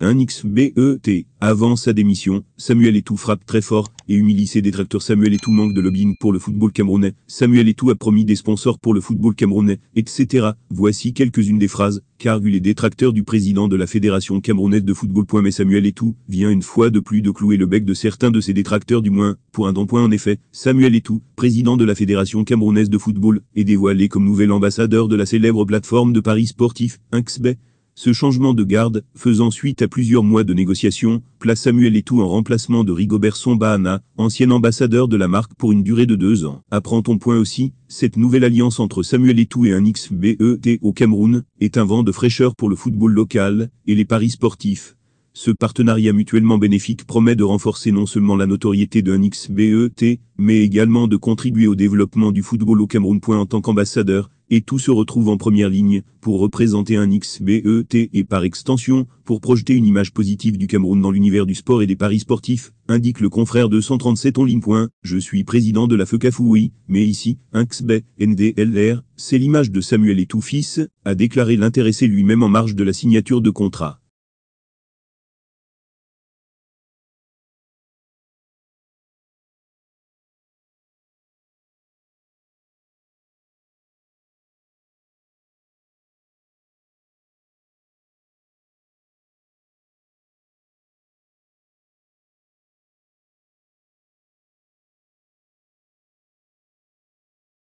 Un XBET. Avant sa démission, Samuel Etou frappe très fort et humilie ses détracteurs. Samuel Etou manque de lobbying pour le football camerounais. Samuel Etou a promis des sponsors pour le football camerounais, etc. Voici quelques-unes des phrases qu'arguent les détracteurs du président de la Fédération camerounaise de football. Mais Samuel Etou vient une fois de plus de clouer le bec de certains de ses détracteurs du moins, point un point en effet, Samuel Etou, président de la Fédération camerounaise de football, est dévoilé comme nouvel ambassadeur de la célèbre plateforme de Paris sportif, XBET. Ce changement de garde, faisant suite à plusieurs mois de négociations, place Samuel Etou en remplacement de Rigobert Bahana, ancien ambassadeur de la marque pour une durée de deux ans. apprend ton point aussi, cette nouvelle alliance entre Samuel Etou et un XBET au Cameroun est un vent de fraîcheur pour le football local et les paris sportifs. Ce partenariat mutuellement bénéfique promet de renforcer non seulement la notoriété d'un XBET, mais également de contribuer au développement du football au Cameroun. En tant qu'ambassadeur, et tout se retrouve en première ligne, pour représenter un XBET et par extension, pour projeter une image positive du Cameroun dans l'univers du sport et des paris sportifs, indique le confrère de 137 en ligne je suis président de la FECAFOUI, mais ici, un XBET, NDLR, c'est l'image de Samuel Etoufis, a déclaré l'intéressé lui-même en marge de la signature de contrat.